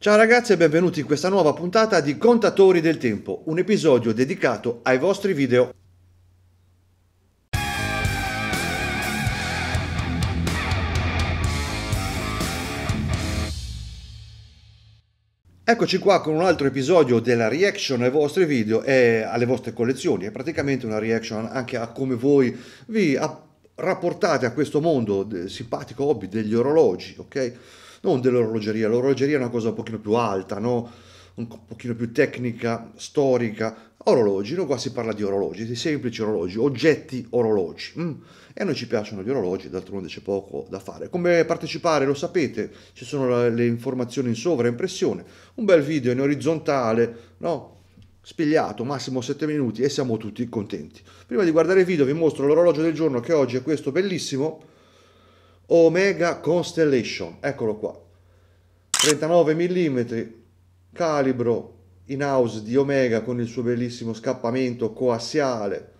Ciao ragazzi e benvenuti in questa nuova puntata di Contatori del Tempo, un episodio dedicato ai vostri video. Eccoci qua con un altro episodio della reaction ai vostri video e alle vostre collezioni, è praticamente una reaction anche a come voi vi rapportate a questo mondo simpatico hobby degli orologi, ok? non dell'orologeria, l'orologeria è una cosa un pochino più alta, no? un pochino più tecnica, storica, orologi, no? qua si parla di orologi, di semplici orologi, oggetti orologi. Mm. E a noi ci piacciono gli orologi, d'altronde c'è poco da fare. Come partecipare lo sapete, ci sono le informazioni in sovraimpressione, un bel video in orizzontale, no? spigliato, massimo 7 minuti e siamo tutti contenti. Prima di guardare il video vi mostro l'orologio del giorno che oggi è questo bellissimo, Omega Constellation, eccolo qua, 39 mm, calibro in house di Omega con il suo bellissimo scappamento coassiale,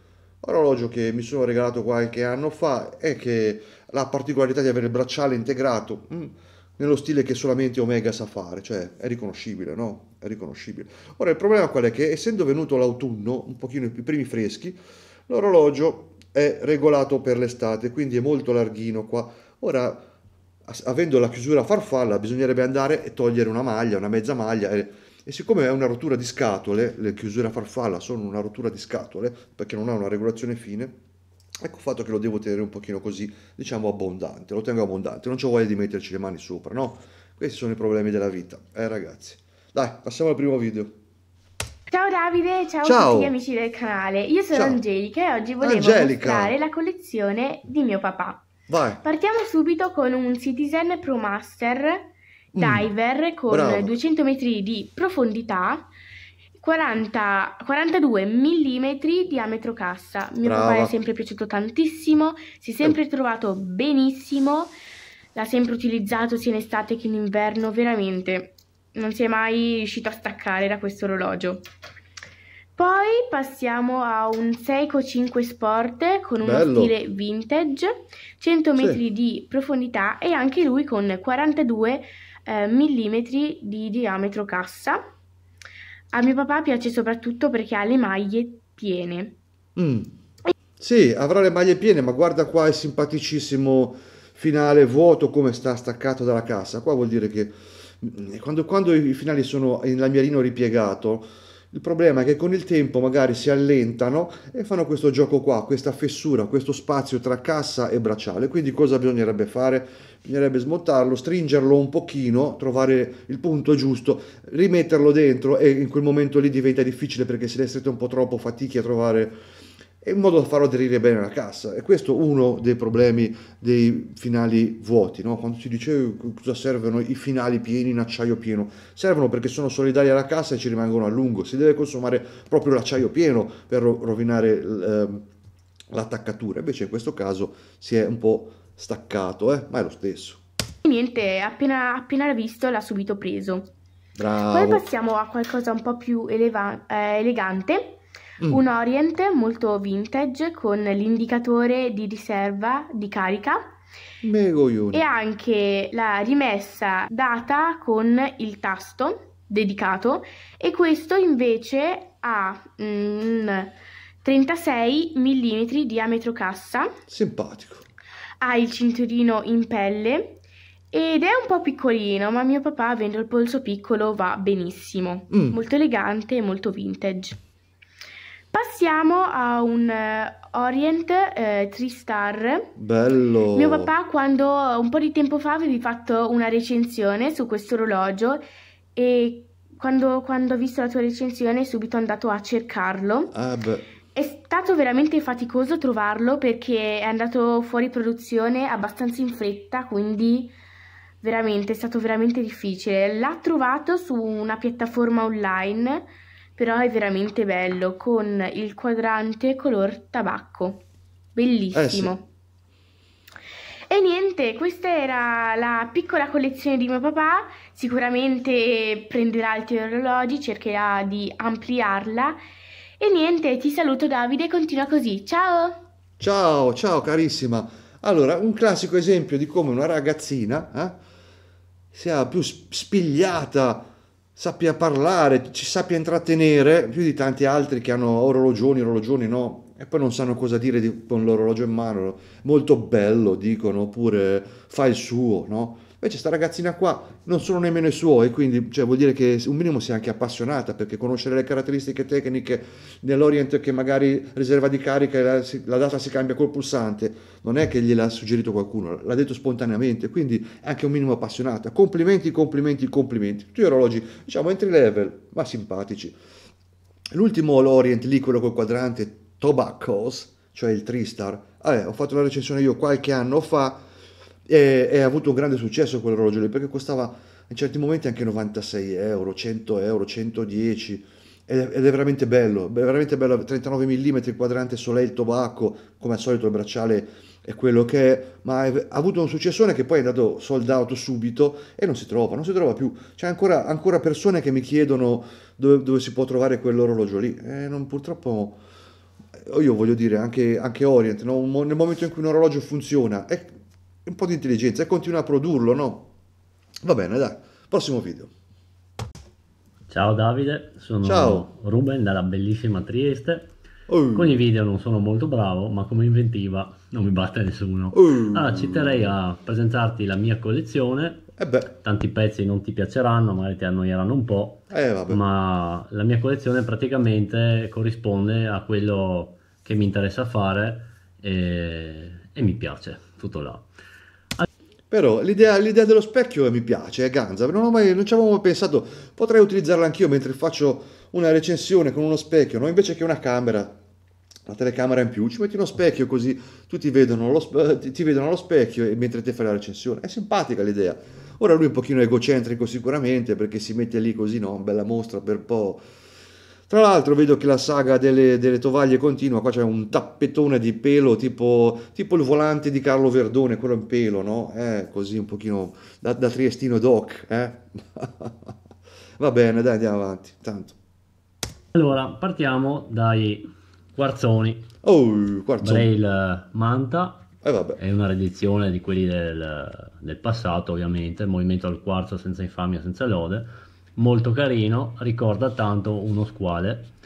orologio che mi sono regalato qualche anno fa e che ha la particolarità di avere il bracciale integrato mm, nello stile che solamente Omega sa fare, cioè è riconoscibile, no? È riconoscibile. Ora il problema qual è? Che essendo venuto l'autunno, un pochino i primi freschi, l'orologio è regolato per l'estate, quindi è molto larghino qua Ora, avendo la chiusura farfalla, bisognerebbe andare e togliere una maglia, una mezza maglia. E, e siccome è una rottura di scatole, le chiusure a farfalla sono una rottura di scatole, perché non ha una regolazione fine, ecco il fatto che lo devo tenere un pochino così, diciamo abbondante, lo tengo abbondante, non c'ho voglia di metterci le mani sopra, no? Questi sono i problemi della vita, eh ragazzi. Dai, passiamo al primo video. Ciao Davide, ciao, ciao. a tutti gli amici del canale, io sono ciao. Angelica e oggi volevo Angelica. mostrare la collezione di mio papà. Vai. Partiamo subito con un Citizen Pro Master mm. Diver mm. con Bravo. 200 metri di profondità, 40, 42 mm diametro cassa. Mio Brava. papà è sempre piaciuto tantissimo, si è sempre eh. trovato benissimo, l'ha sempre utilizzato sia in estate che in inverno, veramente non si è mai riuscito a staccare da questo orologio. Poi passiamo a un Seiko 5 Sport con uno Bello. stile vintage, 100 metri sì. di profondità e anche lui con 42 eh, mm di diametro cassa. A mio papà piace soprattutto perché ha le maglie piene. Mm. Sì, avrà le maglie piene, ma guarda qua il simpaticissimo finale vuoto come sta staccato dalla cassa. Qua vuol dire che mm, quando, quando i finali sono in lamierino ripiegato il problema è che con il tempo magari si allentano e fanno questo gioco qua, questa fessura, questo spazio tra cassa e bracciale. Quindi cosa bisognerebbe fare? Bisognerebbe smontarlo, stringerlo un pochino, trovare il punto giusto, rimetterlo dentro e in quel momento lì diventa difficile perché se l'hai stretto un po' troppo fatichi a trovare in modo da farlo aderire bene alla cassa. E questo è uno dei problemi dei finali vuoti, no? quando si dice eh, cosa servono i finali pieni in acciaio pieno, servono perché sono solidari alla cassa e ci rimangono a lungo, si deve consumare proprio l'acciaio pieno per rovinare ehm, l'attaccatura, invece in questo caso si è un po' staccato, eh? ma è lo stesso. Niente, appena, appena visto l'ha subito preso. Bravo. Poi passiamo a qualcosa un po' più eleva- eh, elegante Mm. Un Orient molto vintage con l'indicatore di riserva di carica. E anche la rimessa data con il tasto dedicato e questo invece ha mm, 36 mm diametro cassa. Simpatico. Ha il cinturino in pelle ed è un po' piccolino, ma mio papà avendo il polso piccolo va benissimo. Mm. Molto elegante e molto vintage. Passiamo a un eh, Orient eh, 3 Bello! Mio papà quando un po' di tempo fa avevi fatto una recensione su questo orologio e quando, quando ho visto la tua recensione è subito andato a cercarlo. Ah beh. È stato veramente faticoso trovarlo perché è andato fuori produzione abbastanza in fretta, quindi veramente è stato veramente difficile. L'ha trovato su una piattaforma online però è veramente bello con il quadrante color tabacco. Bellissimo. Eh sì. E niente, questa era la piccola collezione di mio papà, sicuramente prenderà altri orologi, cercherà di ampliarla. E niente, ti saluto Davide, continua così, ciao! Ciao, ciao carissima! Allora, un classico esempio di come una ragazzina eh, sia più spigliata sappia parlare, ci sappia intrattenere più di tanti altri che hanno orologioni, orologioni no, e poi non sanno cosa dire di, con l'orologio in mano, molto bello dicono, oppure fa il suo, no? Invece sta ragazzina qua non sono nemmeno i suoi, quindi cioè, vuol dire che un minimo sia anche appassionata, perché conoscere le caratteristiche tecniche dell'Orient che magari riserva di carica e la, la data si cambia col pulsante, non è che gliel'ha suggerito qualcuno, l'ha detto spontaneamente, quindi è anche un minimo appassionata. Complimenti, complimenti, complimenti. Tutti gli orologi, diciamo, entry level, ma simpatici. L'ultimo l'Orient lì, quello col quadrante Tobaccos, cioè il Tristar, ah, eh, ho fatto la recensione io qualche anno fa, e, ha avuto un grande successo quell'orologio lì perché costava in certi momenti anche 96 euro, 100 euro, 110 ed è, veramente bello, è veramente bello, 39 mm quadrante Soleil Tobacco, come al solito il bracciale è quello che è, ma ha avuto un successone che poi è andato sold out subito e non si trova, non si trova più. C'è ancora, ancora persone che mi chiedono dove, dove si può trovare quell'orologio lì e eh, non, purtroppo eh, io voglio dire anche, anche Orient, no? nel momento in cui un orologio funziona, è, un po' di intelligenza e continua a produrlo, no? Va bene, dai, prossimo video. Ciao Davide, sono Ciao. Ruben dalla bellissima Trieste. Oh. Con i video non sono molto bravo, ma come inventiva non mi batte nessuno. Oh. Allora, ci terrei a presentarti la mia collezione. Eh Tanti pezzi non ti piaceranno, magari ti annoieranno un po', eh, ma la mia collezione praticamente corrisponde a quello che mi interessa fare e, eh, e mi piace, tutto là. Però l'idea, l'idea dello specchio mi piace, è ganza, non, mai, non ci avevo mai pensato, potrei utilizzarla anch'io mentre faccio una recensione con uno specchio, no? invece che una camera, la telecamera in più, ci metti uno specchio così tutti vedono lo, ti vedono allo specchio e mentre te fai la recensione, è simpatica l'idea. Ora lui è un pochino egocentrico sicuramente perché si mette lì così, no? Bella mostra per po' Tra l'altro vedo che la saga delle, delle tovaglie continua, qua c'è un tappetone di pelo tipo, tipo, il volante di Carlo Verdone, quello in pelo, no? Eh, così un pochino da, da triestino doc, eh? Va bene, dai, andiamo avanti, tanto. Allora, partiamo dai quarzoni. Oh, quarzoni. Braille eh, Manta. Eh, è una redizione di quelli del, del passato, ovviamente, il movimento al quarzo senza infamia, senza lode molto carino, ricorda tanto uno squale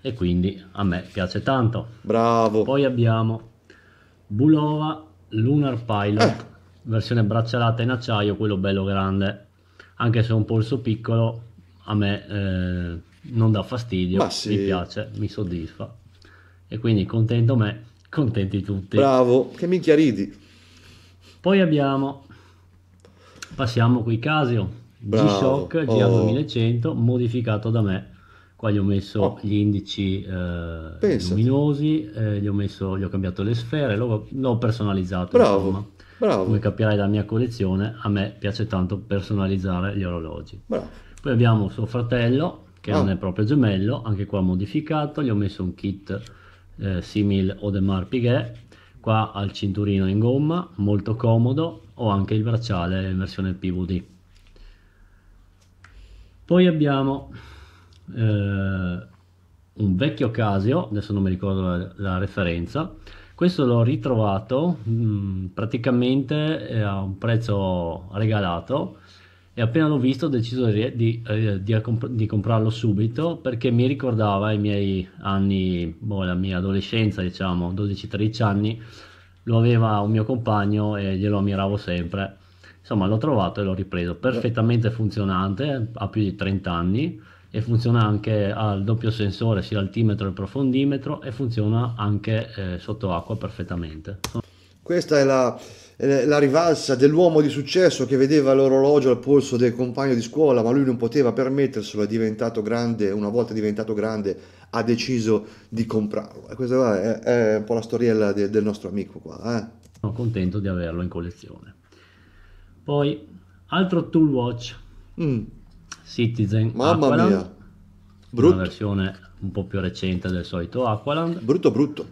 e quindi a me piace tanto. Bravo. Poi abbiamo Bulova Lunar Pilot, eh. versione braccialata in acciaio, quello bello grande, anche se un polso piccolo a me eh, non dà fastidio, sì. mi piace, mi soddisfa e quindi contento me, contenti tutti. Bravo, che minchia ridi. Poi abbiamo, passiamo qui Casio, G-Shock GA oh. 2100 modificato da me qua gli ho messo oh. gli indici eh, luminosi eh, gli, ho messo, gli ho cambiato le sfere l'ho, l'ho personalizzato bravo, insomma. bravo come capirai dalla mia collezione a me piace tanto personalizzare gli orologi bravo. poi abbiamo suo fratello che oh. non ah. è proprio gemello anche qua modificato gli ho messo un kit eh, simil Odemar Piguet qua al cinturino in gomma molto comodo ho anche il bracciale in versione PVD poi abbiamo eh, un vecchio Casio, adesso non mi ricordo la, la referenza, questo l'ho ritrovato mh, mm, praticamente eh, a un prezzo regalato e appena l'ho visto ho deciso di, di, eh, di, di, comprarlo subito perché mi ricordava i miei anni, boh, la mia adolescenza diciamo, 12-13 anni, lo aveva un mio compagno e glielo ammiravo sempre Insomma, l'ho trovato e l'ho ripreso perfettamente funzionante, ha più di 30 anni e funziona anche al doppio sensore, sia l'altimetro che il profondimetro e funziona anche eh, sotto acqua perfettamente. Questa è la, la rivalsa dell'uomo di successo che vedeva l'orologio al polso del compagno di scuola, ma lui non poteva permetterselo, è diventato grande, una volta diventato grande ha deciso di comprarlo. E questa è, è un po' la storiella de, del nostro amico qua. Eh? Sono contento di averlo in collezione. Poi, altro Tool Watch, mm. Citizen, Mamma Aqualand, mia. Brutto. una versione un po' più recente del solito Aqualand. Brutto brutto.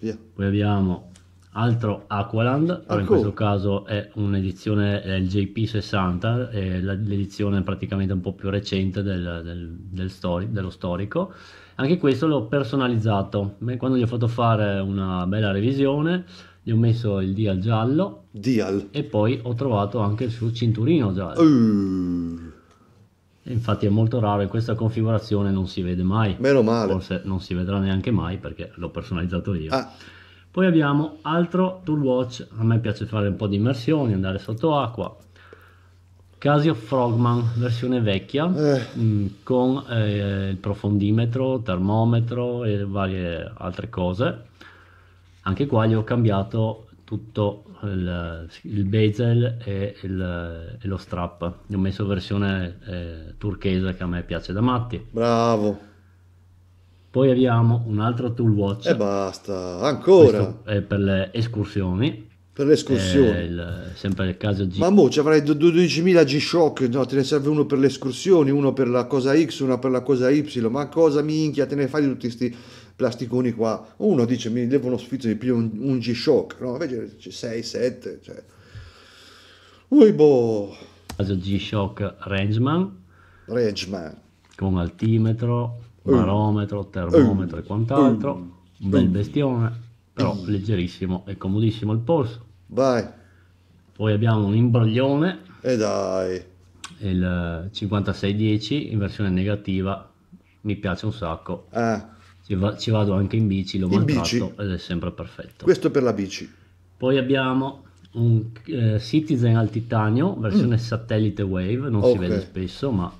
Via. Poi abbiamo altro Aqualand, ah, però in ah, cool. questo caso è un'edizione è il JP60, è l'edizione praticamente un po' più recente del, del, del stori, dello storico. Anche questo l'ho personalizzato, quando gli ho fatto fare una bella revisione gli ho messo il dial giallo dial. e poi ho trovato anche il suo cinturino giallo. Uh. Infatti è molto raro in questa configurazione non si vede mai. Meno male. Forse non si vedrà neanche mai perché l'ho personalizzato io. Ah. Poi abbiamo altro tool watch, a me piace fare un po' di immersioni, andare sotto acqua. Casio Frogman, versione vecchia, eh. Mm, con eh, il profondimetro, termometro e varie altre cose anche qua gli ho cambiato tutto il, il bezel e, il, e, lo strap gli ho messo versione eh, turchese che a me piace da matti bravo poi abbiamo un'altra tool watch e basta ancora per le escursioni per le escursioni eh, il, sempre il caso G ma mo ci avrai 12.000 G-Shock no te ne serve uno per le escursioni uno per la cosa X una per la cosa Y ma cosa minchia te ne fai di tutti questi plasticoni qua. Uno dice mi levo uno sfizio di più un, un G-Shock, no? Invece c'è 6, 7, cioè... Ui boh! G-Shock Rangeman. Rangeman. Con altimetro, barometro, uh. termometro uh. e quant'altro. Uh. Un bel bestione, però leggerissimo e comodissimo il polso. Vai! Poi abbiamo un imbroglione. E dai! Il 5610 in versione negativa mi piace un sacco. Eh. Ci, va, ci, vado anche in bici, lo in maltratto bici. ed è sempre perfetto. Questo per la bici. Poi abbiamo un eh, Citizen al titanio, versione mm. satellite wave, non okay. si vede spesso ma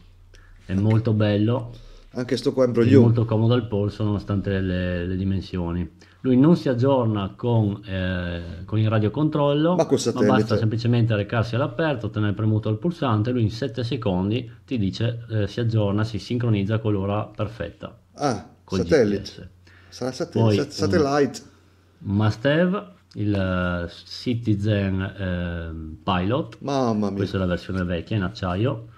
è okay. molto bello. Anche sto qua è molto comodo al polso nonostante le, le dimensioni. Lui non si aggiorna con, eh, con il radiocontrollo, ma, ma basta semplicemente recarsi all'aperto, tenere premuto il pulsante, lui in 7 secondi ti dice eh, si aggiorna, si sincronizza con l'ora perfetta. Ah, con satellite. GPS. Sarà satellite. Poi, satellite. must have il eh, Citizen eh, Pilot. Mamma mia. Questa è la versione vecchia in acciaio.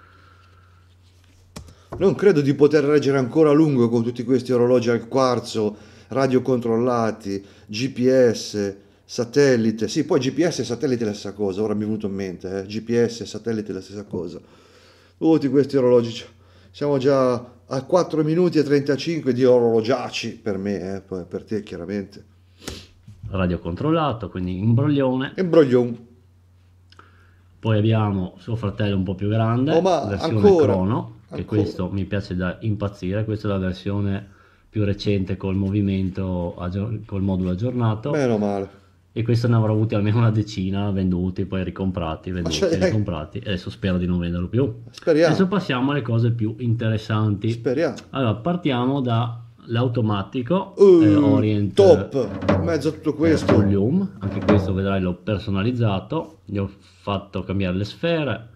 Non credo di poter reggere ancora a lungo con tutti questi orologi al quarzo, radiocontrollati, GPS, satellite. Sì, poi GPS e satellite è la stessa cosa, ora mi è venuto in mente, eh. GPS e satellite è la stessa cosa. Tutti questi orologi, cioè, siamo già a 4 minuti e 35 di orologiaci per me, eh, per te chiaramente. Radio controllato, quindi imbroglione. Imbroglione. Poi abbiamo suo fratello un po' più grande, oh, ma versione ancora, crono, ancora. che questo mi piace da impazzire, questa è la versione più recente col movimento, col modulo aggiornato. Meno male e questo ne avrò avuti almeno una decina venduti, poi ricomprati, venduti, cioè... ricomprati. Adesso spero di non venderlo più. Speriamo. Adesso passiamo alle cose più interessanti. Speriamo. Allora, partiamo dall'automatico uh, eh, Orient top eh, mezzo a tutto questo eh, volume anche questo vedrai l'ho personalizzato gli ho fatto cambiare le sfere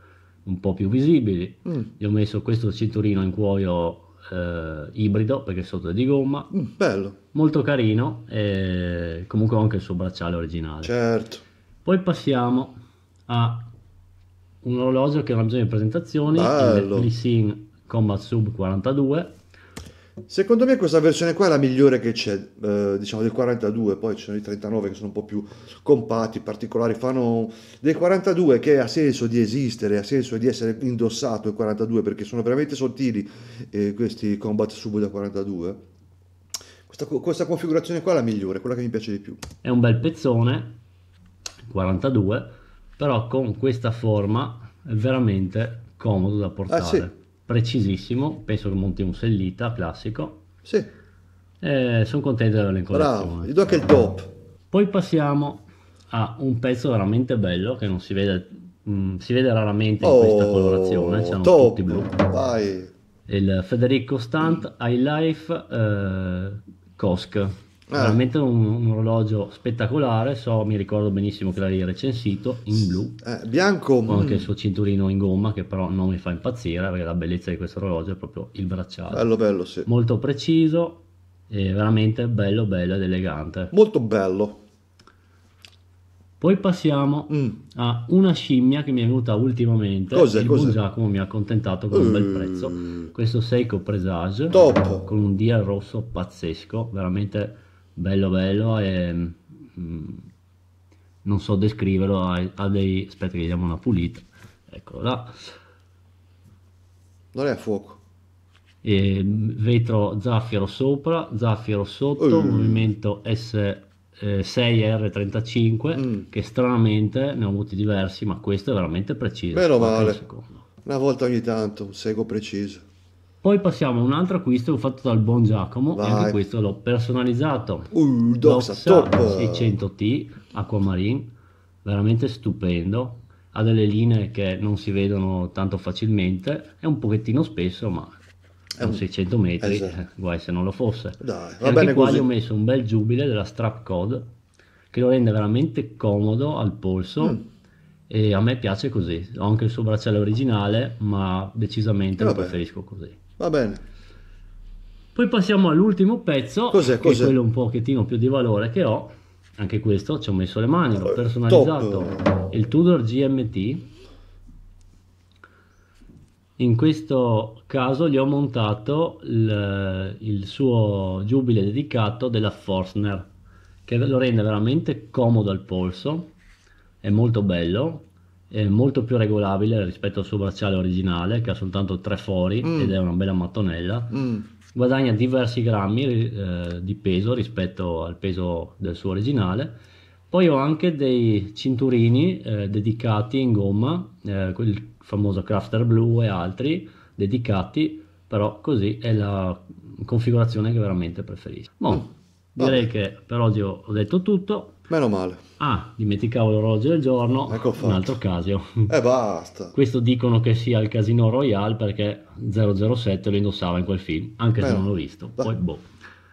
un po' più visibili mm. gli ho messo questo cinturino in cuoio eh, ibrido perché sotto è di gomma. Mm, bello. Molto carino e comunque ho anche il suo bracciale originale. Certo. Poi passiamo a un orologio che non ha bisogno di presentazioni, bello. il Lissin Combat Sub 42 Secondo me questa versione qua è la migliore che c'è, eh, diciamo del 42, poi ci sono i 39 che sono un po' più compatti, particolari, fanno del 42 che ha senso di esistere, ha senso di essere indossato il 42 perché sono veramente sottili eh, questi combat sub da 42. Questa, questa, configurazione qua è la migliore, quella che mi piace di più. È un bel pezzone, 42, però con questa forma è veramente comodo da portare. Ah, sì precisissimo, penso che monti un sellita classico. Sì. Eh, sono contento di averlo in collezione. Bravo, gli do anche il top. Poi passiamo a un pezzo veramente bello che non si vede, mh, mm, si vede raramente oh, in questa colorazione, siamo top, tutti blu. Vai. Il Federico Stunt High Life eh, Kosk veramente eh. un, un, orologio spettacolare. So, mi ricordo benissimo che l'hai recensito in blu, eh, bianco, con anche mm. il suo cinturino in gomma, che però non mi fa impazzire perché la bellezza di questo orologio è proprio il bracciale. Bello, bello, sì. Molto preciso, veramente bello, bello ed elegante. Molto bello. Poi passiamo mm. a una scimmia che mi è venuta ultimamente. Cos'è? Il cos'è? Giacomo mi ha accontentato con uh, un bel eh. prezzo. Questo Seiko Presage Top. con un dia rosso pazzesco, veramente bello bello e mm, non so descriverlo ha, dei aspetta che diamo una pulita eccolo là non è a fuoco e vetro zaffiro sopra zaffiro sotto uh. movimento S 6R35 eh, mm. che stranamente ne ho avuti diversi ma questo è veramente preciso meno male una volta ogni tanto un sego preciso poi passiamo a un altro acquisto fatto dal buon Giacomo Vai. e anche questo l'ho personalizzato. Uh, Doxa, Doxa 600T Aquamarine, veramente stupendo. Ha delle linee che non si vedono tanto facilmente, è un pochettino spesso ma è un 600 metri, esatto. Eh, guai se non lo fosse. Dai, va e anche qua gli ho messo un bel giubile della Strap Code che lo rende veramente comodo al polso mm. e a me piace così. Ho anche il suo bracciale originale ma decisamente lo preferisco così. Va bene. Poi passiamo all'ultimo pezzo, cos'è, che cos'è? è quello un pochettino più di valore che ho. Anche questo ci ho messo le mani, l'ho eh, personalizzato. Top. Il Tudor GMT. In questo caso gli ho montato il, il suo giubile dedicato della Forstner, che lo rende veramente comodo al polso, è molto bello, eh, molto più regolabile rispetto al suo bracciale originale che ha soltanto tre fori mm. ed è una bella mattonella. Mm. Guadagna diversi grammi eh, di peso rispetto al peso del suo originale. Poi ho anche dei cinturini eh, dedicati in gomma, il eh, famoso Crafter Blue e altri dedicati, però così è la configurazione che veramente preferisco. Bon. Mm. Direi che per oggi ho detto tutto. Meno male. Ah, dimenticavo l'orologio del giorno. Ecco fatto. Un altro casio. E basta. Questo dicono che sia il Casino Royale perché 007 lo indossava in quel film, anche Meno. se non l'ho visto. Poi, boh.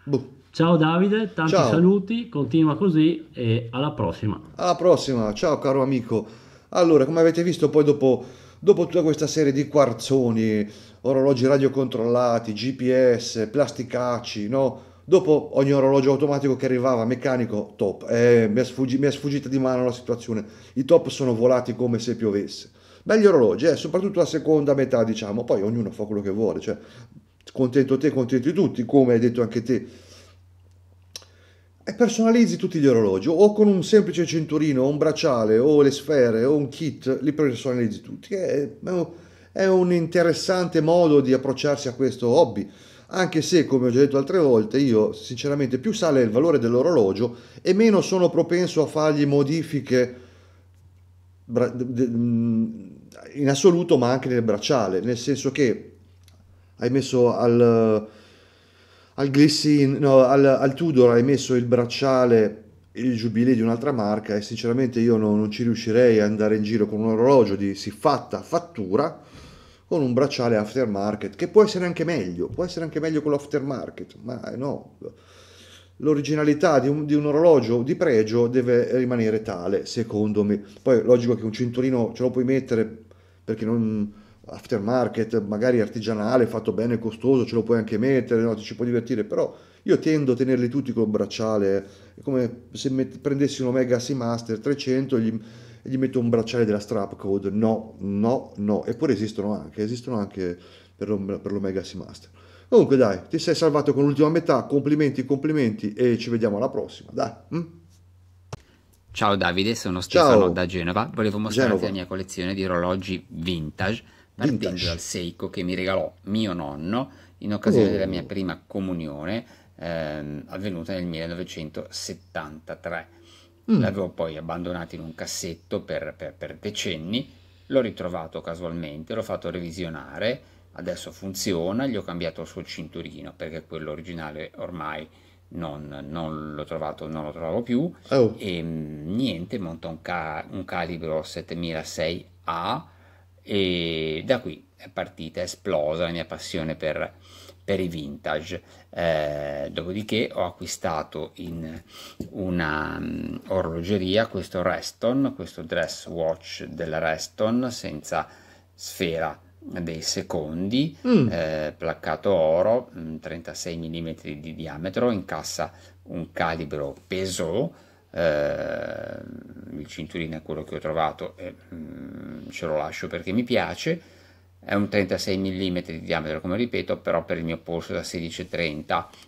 boh. Ciao Davide, tanti ciao. saluti, continua così e alla prossima. Alla prossima, ciao caro amico. Allora, come avete visto poi dopo, dopo tutta questa serie di quarzoni, orologi radiocontrollati, GPS, plasticacci, no? Dopo ogni orologio automatico che arrivava, meccanico, top. Eh, mi, è sfuggi- mi, è sfuggita di mano la situazione. I top sono volati come se piovesse. Belli orologi, eh, soprattutto la seconda metà, diciamo. Poi ognuno fa quello che vuole, cioè contento te, contenti tutti, come hai detto anche te. E personalizzi tutti gli orologi, o con un semplice cinturino, o un bracciale, o le sfere, o un kit, li personalizzi tutti. È, è un interessante modo di approcciarsi a questo hobby anche se, come ho già detto altre volte, io sinceramente più sale il valore dell'orologio e meno sono propenso a fargli modifiche mm, in assoluto, ma anche nel bracciale, nel senso che hai messo al, al Glissin, no, al, al Tudor hai messo il bracciale il giubileo di un'altra marca e sinceramente io non, non, ci riuscirei ad andare in giro con un orologio di siffatta fattura con un bracciale aftermarket, che può essere anche meglio, può essere anche meglio con l'aftermarket, ma eh, no, l'originalità di un, di un, orologio di pregio deve rimanere tale, secondo me. Poi logico che un cinturino ce lo puoi mettere perché non aftermarket, magari artigianale, fatto bene, costoso, ce lo puoi anche mettere, no? ti ci puoi divertire, però io tendo a tenerli tutti col bracciale, è come se met- prendessi un Omega Seamaster 300 e gli e gli metto un bracciale della strap code. No, no, no. Eppure esistono anche, esistono anche per, per l'Omega Seamaster. Comunque dai, ti sei salvato con l'ultima metà, complimenti, complimenti e ci vediamo alla prossima, dai. Mm? Ciao Davide, sono Stefano Ciao. da Genova, volevo mostrarti Genova. la mia collezione di orologi vintage, partendo vintage. dal Seiko che mi regalò mio nonno in occasione oh. della mia oh. prima comunione ehm, avvenuta nel 1973 Mm. L'avevo poi abbandonato in un cassetto per, per, per decenni, l'ho ritrovato casualmente, l'ho fatto revisionare, adesso funziona, gli ho cambiato il suo cinturino perché quello originale ormai non, non l'ho trovato, non lo trovo più. Oh. E ehm, niente, monta un, ca- un calibro 7600 a e da qui è partita, è esplosa la mia passione per per i vintage. Eh, dopodiché ho acquistato in una um, orologeria questo Reston, questo dress watch della Reston senza sfera dei secondi, mm. eh, placcato oro, 36 mm di diametro, incassa un calibro peso, eh, il cinturino è quello che ho trovato e mm, ce lo lascio perché mi piace, è un 36 mm di diametro come ripeto però per il mio polso da 16,30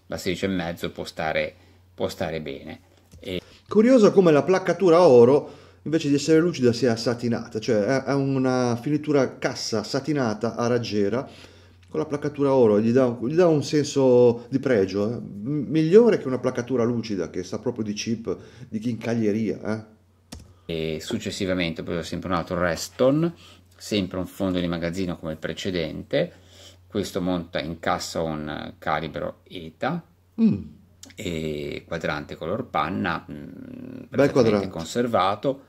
da 16,5 può stare, può stare bene e... curioso come la placcatura oro invece di essere lucida sia satinata cioè ha una finitura cassa satinata a raggiera con la placcatura oro gli dà, gli dà un senso di pregio eh? migliore che una placcatura lucida che sa proprio di chip di chincaglieria eh? e successivamente ho preso sempre un altro Reston sempre un fondo di magazzino come il precedente, questo monta in cassa un calibro ETA mm. e quadrante color panna, mm, Bel quadrante. conservato,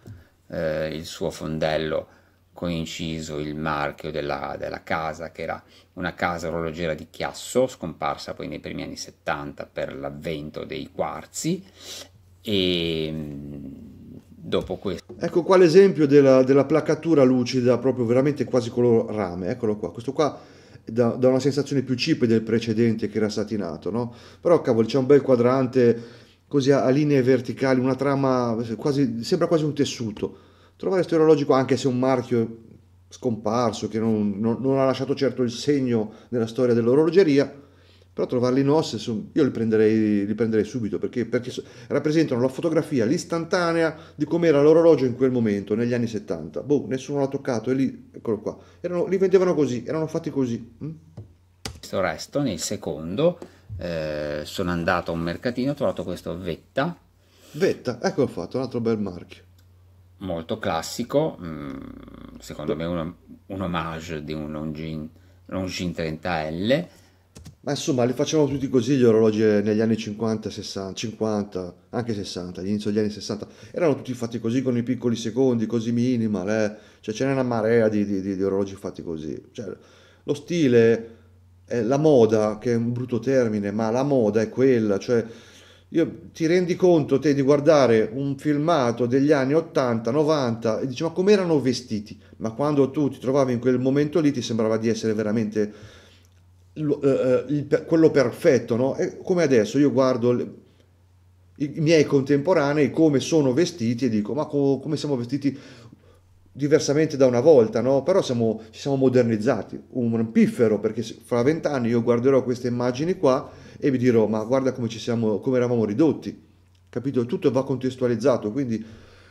eh, il suo fondello coinciso il marchio della, della, casa, che era una casa orologera di chiasso, scomparsa poi nei primi anni 70 per l'avvento dei quarzi, e mm, dopo questo. Ecco qua l'esempio della, della placatura lucida, proprio veramente quasi color rame, eccolo qua, questo qua da, da una sensazione più cheap del precedente che era satinato, no? Però cavolo c'è un bel quadrante così a, a linee verticali, una trama, quasi, sembra quasi un tessuto. Trovare questo orologio anche se un marchio scomparso, che non, non, non ha lasciato certo il segno nella storia dell'orologeria, però trovarli in ossa, io li prenderei, li prenderei subito perché, perché, rappresentano la fotografia, l'istantanea di com'era l'orologio in quel momento, negli anni 70. Boh, nessuno l'ha toccato e lì, eccolo qua. Erano, li vendevano così, erano fatti così. Mm? Questo resto, nel secondo, eh, sono andato a un mercatino, ho trovato questo Vetta. Vetta, ecco ho fatto, un altro bel marchio. Molto classico, mm, secondo me un, un, homage di un Longin, Longines 30L ma insomma, li facevano tutti così gli orologi eh, negli anni 50, 60, 50, anche 60, all'inizio degli anni 60. Erano tutti fatti così con i piccoli secondi, così minimal, eh. Cioè ce n'è una marea di, di, di, orologi fatti così. Cioè, lo stile, eh, la moda, che è un brutto termine, ma la moda è quella. Cioè, io, ti rendi conto te di guardare un filmato degli anni 80, 90 e dici ma come erano vestiti? Ma quando tu ti trovavi in quel momento lì ti sembrava di essere veramente eh, eh, quello perfetto, no? come adesso io guardo i miei contemporanei come sono vestiti e dico ma co come siamo vestiti diversamente da una volta, no? però siamo, ci siamo modernizzati, un piffero perché fra vent'anni io guarderò queste immagini qua e vi dirò ma guarda come, ci siamo, come eravamo ridotti, capito? Tutto va contestualizzato, quindi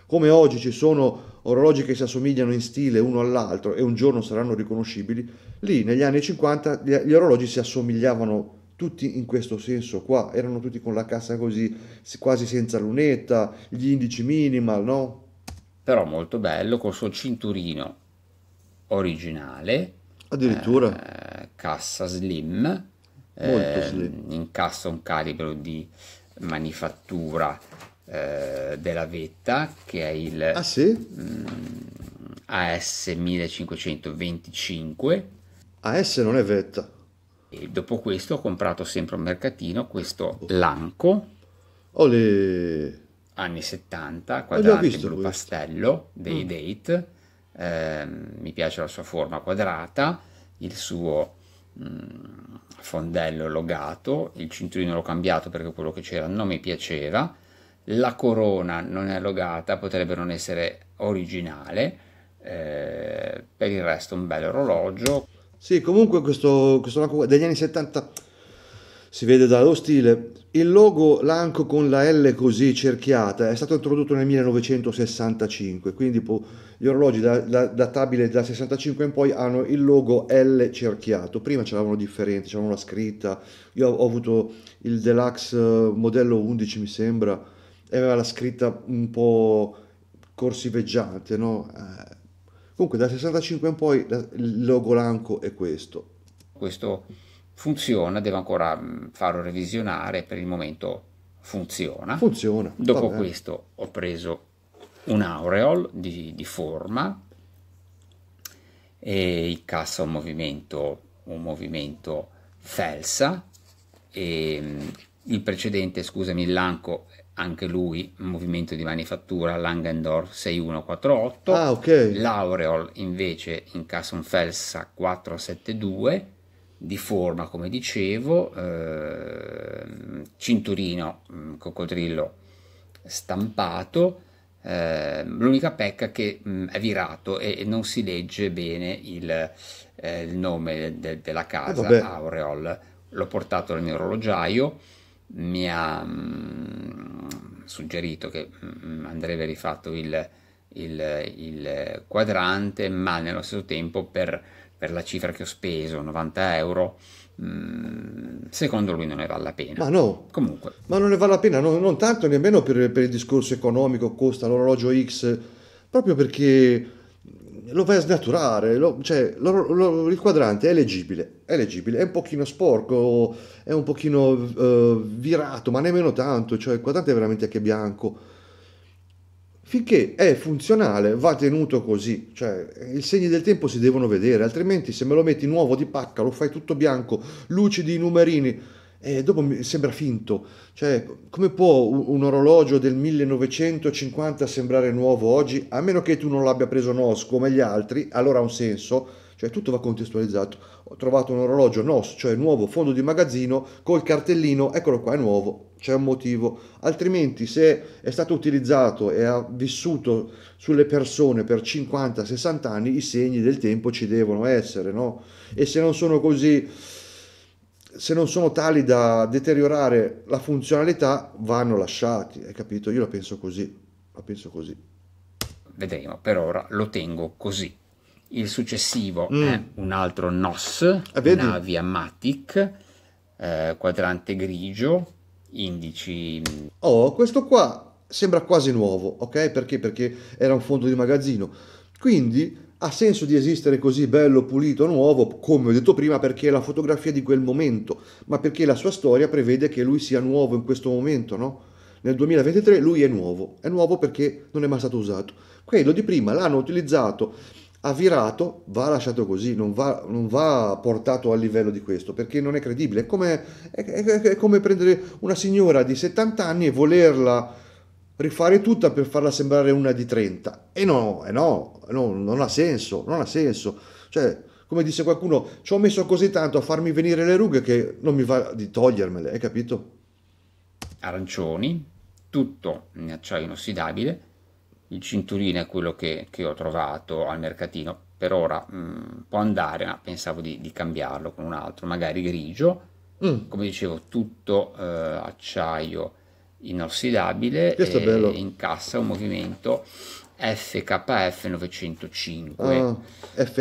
come oggi ci sono orologi che si assomigliano in stile uno all'altro e un giorno saranno riconoscibili, lì negli anni 50 gli orologi si assomigliavano tutti in questo senso qua, erano tutti con la cassa così, quasi senza lunetta, gli indici minimal, no? Però molto bello, col suo cinturino originale. Addirittura. Eh, cassa slim. Molto eh, slim. Incassa un calibro di manifattura eh, della Vetta che è il ah, sì? mh, AS 1525. AS non è Vetta. E dopo questo ho comprato sempre un mercatino, questo Lanco. Olè. Anni 70, quadrante visto, blu pastello dei mm. date. Eh, mi piace la sua forma quadrata, il suo mh, mm, fondello logato, il cinturino l'ho cambiato perché quello che c'era non mi piaceva la corona non è allogata, potrebbe non essere originale, eh, per il resto un bel orologio. Sì, comunque questo, questo degli anni 70 si vede dallo stile. Il logo Lanco con la L così cerchiata è stato introdotto nel 1965, quindi po- gli orologi da, da, databili da 65 in poi hanno il logo L cerchiato. Prima ce l'avano differente, c'avevano la scritta. Io ho avuto il deluxe eh, modello 11, mi sembra, e aveva la scritta un po' corsiveggiante, no? Eh, comunque da 65 in poi il logo Lanco è questo. Questo funziona, devo ancora mm, farlo revisionare, per il momento funziona. Funziona. Dopo vabbè. questo ho preso un aureol di, di forma e il cassa un movimento, un movimento felsa e mm, il precedente, scusami, il lanco anche lui movimento di manifattura Langendorf 6148 ah, okay. l'Aureol invece in Casonfelsa 472 di forma come dicevo eh, cinturino mm, coccodrillo stampato eh, l'unica pecca che mh, mm, è virato e, e, non si legge bene il, eh, il nome de, de, della eh, casa eh, Aureol l'ho portato al mio orologiaio mi ha mm, suggerito che mm, andrebbe rifatto il, il, il, quadrante, ma nello stesso tempo per, per la cifra che ho speso, 90 euro, mm, secondo lui non ne vale la pena. Ma no, comunque. Ma non ne vale la pena, non, non tanto nemmeno per, per, il discorso economico, costa l'orologio X, proprio perché lo vai a snaturare, lo, cioè, lo, lo, il quadrante è leggibile, è leggibile, è un pochino sporco, è un pochino uh, virato, ma nemmeno tanto, cioè il quadrante è veramente anche bianco. Finché è funzionale va tenuto così, cioè i segni del tempo si devono vedere, altrimenti se me lo metti nuovo di pacca, lo fai tutto bianco, lucidi i numerini, e dopo mi sembra finto, cioè come può un orologio del 1950 sembrare nuovo oggi, a meno che tu non l'abbia preso NOS come gli altri, allora ha un senso, cioè tutto va contestualizzato. Ho trovato un orologio NOS, cioè nuovo, fondo di magazzino, col cartellino, eccolo qua, è nuovo, c'è un motivo, altrimenti se è stato utilizzato e ha vissuto sulle persone per 50-60 anni, i segni del tempo ci devono essere, no? E se non sono così se non sono tali da deteriorare la funzionalità, vanno lasciati. Hai capito? Io la penso così. La penso così. Vedremo, per ora lo tengo così. Il successivo mm. è un altro NOS, eh, una via Matic, eh, quadrante grigio, indici... Mm, oh, questo qua sembra quasi nuovo, ok? Perché? Perché era un fondo di magazzino. Quindi ha senso di esistere così bello, pulito, nuovo, come ho detto prima, perché è la fotografia di quel momento, ma perché la sua storia prevede che lui sia nuovo in questo momento, no? Nel 2023 lui è nuovo, è nuovo perché non è mai stato usato. Quello di prima l'hanno utilizzato, ha virato, va lasciato così, non va, non va portato al livello di questo, perché non è credibile. È come, è, è, è come prendere una signora di 70 anni e volerla rifare tutta per farla sembrare una di 30. E no, e no, no, non ha senso, non ha senso. Cioè, come disse qualcuno, ci ho messo così tanto a farmi venire le rughe che non mi va di togliermele, hai capito? Arancioni, tutto in acciaio inossidabile, il cinturino è quello che, che ho trovato al mercatino, per ora mh, mm, può andare, ma pensavo di, di, cambiarlo con un altro, magari grigio, mm. come dicevo tutto eh, acciaio inossidabile e incassa un movimento FKF905. Ah,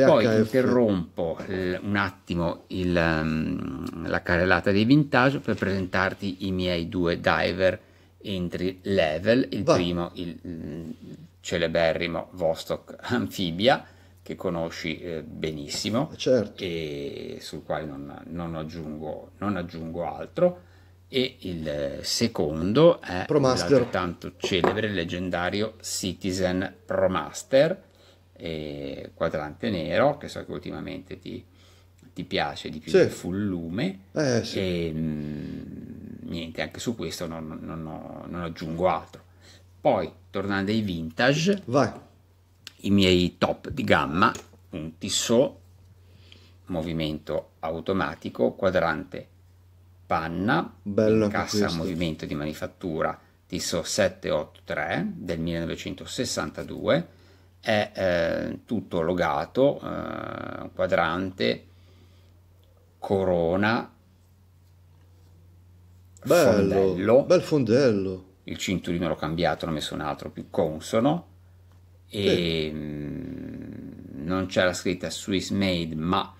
Poi interrompo un attimo il, mm, la carrellata di vintage per presentarti i miei due diver entry level. Il Va. primo, il, mm, celeberrimo Vostok Amphibia, che conosci eh, benissimo certo. e sul quale non, non, aggiungo, non aggiungo altro e il secondo è tanto celebre leggendario Citizen Promaster eh, quadrante nero che so che ultimamente ti, ti piace di più sì. Full Lume eh, sì. e ehm, mh, niente anche su questo non, non, non, non, aggiungo altro poi tornando ai vintage Vai. i miei top di gamma un Tissot movimento automatico quadrante panna, Bello cassa a movimento di manifattura TISO 783 del 1962, è eh, tutto logato, eh, quadrante, corona, Bello, fondello. Bel fondello. Il cinturino l'ho cambiato, l'ho messo un altro più consono e eh. mh, non c'è la scritta Swiss Made, ma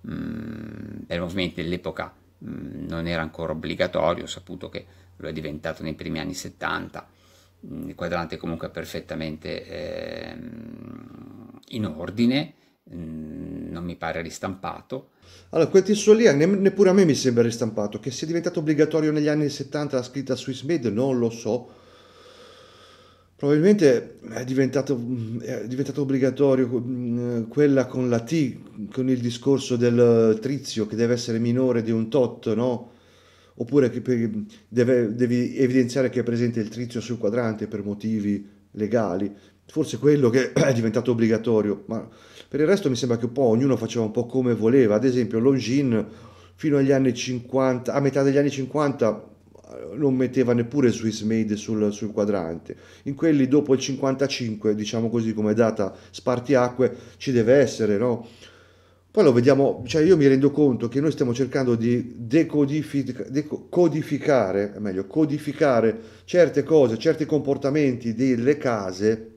mh, mm, per il movimento dell'epoca Mm, non era ancora obbligatorio, ho saputo che lo è diventato nei primi anni 70, mm, il quadrante comunque è perfettamente eh, in ordine, mm, non mi pare ristampato. Allora, quel testo lì eh, neppure a me mi sembra ristampato, che sia diventato obbligatorio negli anni 70 la scritta Swiss Made non lo so, probabilmente è diventato, è diventato, obbligatorio mm, quella con la T, con il discorso del trizio che deve essere minore di un tot, no? Oppure che deve, devi evidenziare che è presente il trizio sul quadrante per motivi legali. Forse quello che è diventato obbligatorio, ma per il resto mi sembra che un po' ognuno faceva un po' come voleva. Ad esempio, Longin fino agli anni 50, a metà degli anni 50 eh, non metteva neppure Swiss Made sul, sul, quadrante. In quelli dopo il 55, diciamo così come data spartiacque, ci deve essere, no? Poi lo vediamo, cioè io mi rendo conto che noi stiamo cercando di decodificare, decodificare meglio, codificare certe cose, certi comportamenti delle case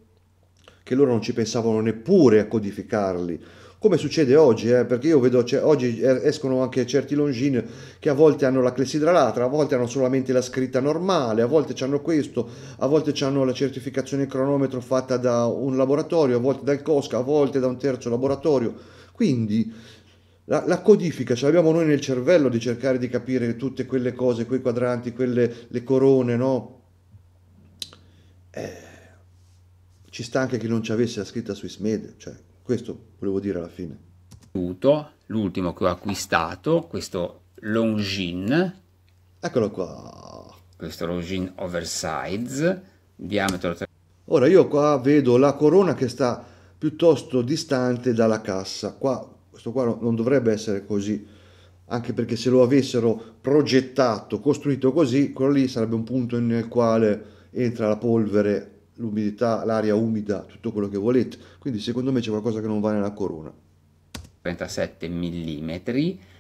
che loro non ci pensavano neppure a codificarli come succede oggi, eh, perché io vedo cioè, oggi er, escono anche certi longin che a volte hanno la clessidralatra, a volte hanno solamente la scritta normale, a volte hanno questo, a volte hanno la certificazione cronometro fatta da un laboratorio, a volte dal Cosca, a volte da un terzo laboratorio. Quindi la, la, codifica ce l'abbiamo noi nel cervello di cercare di capire tutte quelle cose, quei quadranti, quelle le corone, no? Eh, ci sta anche che non ci avesse la scritta Swiss Med, cioè questo volevo dire alla fine. L'ultimo che ho acquistato, questo Longines. Eccolo qua. Questo Longines Oversize, diametro 3. Ora io qua vedo la corona che sta piuttosto distante dalla cassa. Qua, questo qua non dovrebbe essere così, anche perché se lo avessero progettato, costruito così, quello lì sarebbe un punto nel quale entra la polvere l'umidità, l'aria umida, tutto quello che volete. Quindi secondo me c'è qualcosa che non va nella corona. 37 mm,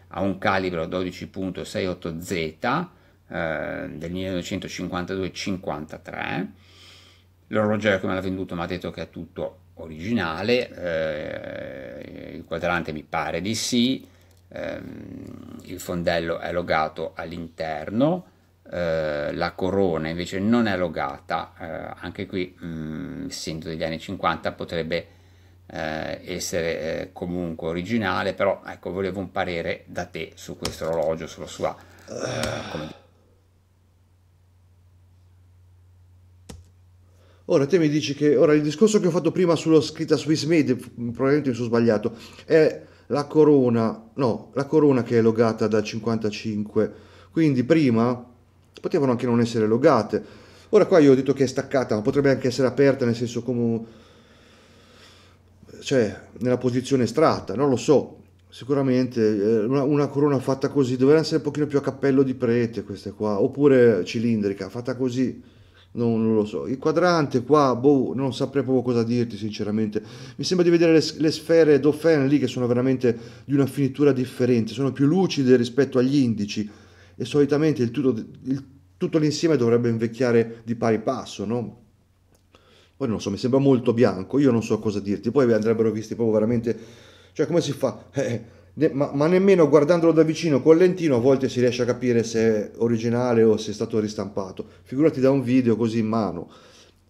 ha un calibro 12.68Z eh, del 1952-53. L'orologio come l'ha venduto mi ha detto che è tutto originale, eh, il quadrante mi pare di sì, eh, il fondello è logato all'interno eh, la corona invece non è logata, eh, anche qui essendo mm, degli anni 50 potrebbe eh, essere eh, comunque originale, però ecco volevo un parere da te su questo orologio, sulla sua... Eh, come... Ora te mi dici che ora il discorso che ho fatto prima sulla scritta Swiss Made, probabilmente mi sono sbagliato, è la corona, no, la corona che è logata da 55. Quindi prima potevano anche non essere logate. Ora qua io ho detto che è staccata, ma potrebbe anche essere aperta nel senso come... cioè nella posizione estratta, non lo so, sicuramente eh, una, una, corona fatta così, doveva essere un pochino più a cappello di prete queste qua, oppure cilindrica, fatta così, non, non, lo so. Il quadrante qua, boh, non saprei proprio cosa dirti sinceramente. Mi sembra di vedere le, le sfere Dauphin lì che sono veramente di una finitura differente, sono più lucide rispetto agli indici e solitamente il tutto, il, tutto l'insieme dovrebbe invecchiare di pari passo, no? Poi non so, mi sembra molto bianco, io non so cosa dirti, poi andrebbero visti proprio veramente, cioè come si fa? Eh, eh ne, ma, ma, nemmeno guardandolo da vicino col lentino a volte si riesce a capire se è originale o se è stato ristampato, figurati da un video così in mano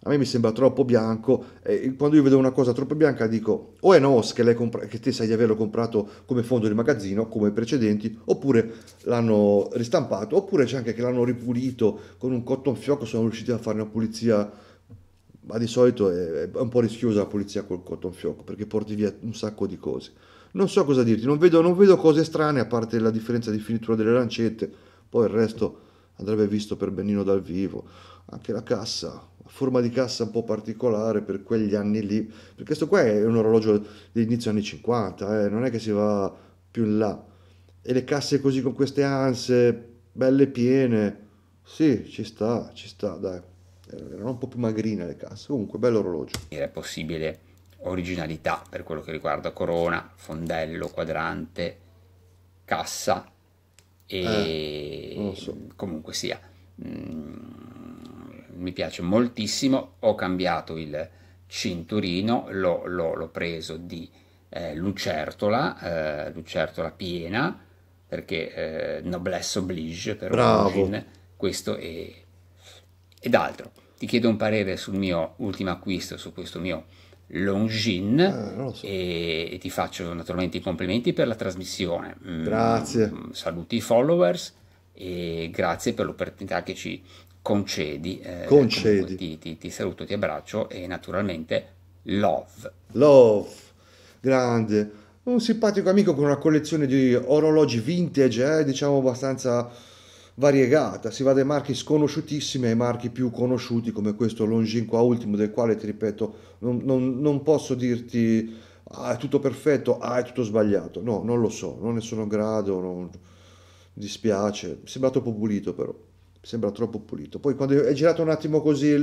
a me mi sembra troppo bianco e quando io vedo una cosa troppo bianca dico o è NOS che, lei compra- che te sai di averlo comprato come fondo di magazzino, come i precedenti, oppure l'hanno ristampato, oppure c'è anche che l'hanno ripulito con un cotton fioco, sono riusciti a fare una pulizia ma di solito è, un po' rischiosa la pulizia col cotton fioco perché porti via un sacco di cose. Non so cosa dirti, non vedo, non vedo cose strane a parte la differenza di finitura delle lancette, poi il resto andrebbe visto per benino dal vivo, anche la cassa, forma di cassa un po' particolare per quegli anni lì, perché questo qua è un orologio dell'inizio anni 50, eh, non è che si va più in là. E le casse così con queste anse, belle piene, sì, ci sta, ci sta, dai. Eh, erano un po' più magrine le casse, comunque bello orologio. Era possibile originalità per quello che riguarda corona, fondello, quadrante, cassa e eh, so. comunque sia. Mm mi piace moltissimo, ho cambiato il cinturino, l'ho, l'ho, l'ho preso di eh, lucertola, eh, lucertola piena, perché eh, noblesse oblige per Origin, questo è... ed altro. Ti chiedo un parere sul mio ultimo acquisto, su questo mio Longin ah, eh, so. e, e, ti faccio naturalmente i complimenti per la trasmissione. Mm, grazie. Mm, saluti i followers e grazie per l'opportunità che ci concedi. Eh, concedi. Ti, ti, ti, saluto, ti abbraccio e naturalmente love. Love, grande. Un simpatico amico con una collezione di orologi vintage, eh, diciamo abbastanza variegata. Si va dai marchi sconosciutissimi ai marchi più conosciuti come questo Longinqua ultimo del quale ti ripeto non, non, non posso dirti ah, è tutto perfetto, ah, è tutto sbagliato. No, non lo so, non ne sono in grado, non... dispiace. Sembra troppo pulito però sembra troppo pulito. Poi quando è girato un attimo così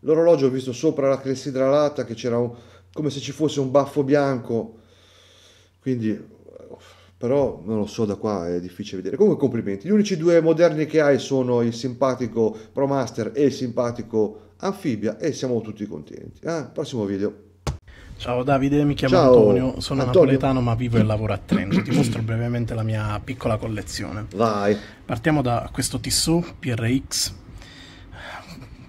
l'orologio ho visto sopra la clessidralata che c'era un, come se ci fosse un baffo bianco, quindi però non lo so da qua è difficile vedere. Comunque complimenti. Gli unici due moderni che hai sono il simpatico Promaster e il simpatico Anfibia e siamo tutti contenti. Ah, prossimo video. Ciao Davide, mi chiamo Ciao. Antonio, sono Antonio. napoletano ma vivo e lavoro a Trento. Ti mostro brevemente la mia piccola collezione. Vai. Partiamo da questo Tissot PRX.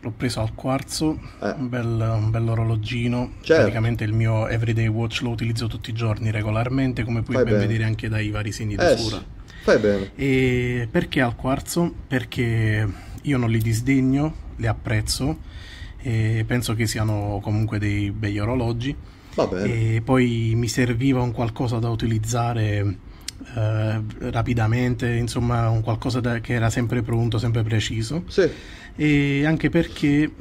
L'ho preso al quarzo, eh. un, bel, un bell'orologino, certo. praticamente il mio everyday watch lo utilizzo tutti i giorni regolarmente, come puoi ben vedere anche dai vari segni di eh, usura. Fai bene. E perché al quarzo? Perché io non li disdegno, li apprezzo e penso che siano comunque dei begli orologi e poi mi serviva un qualcosa da utilizzare eh, rapidamente, insomma un qualcosa da, che era sempre pronto, sempre preciso. Sì. E anche perché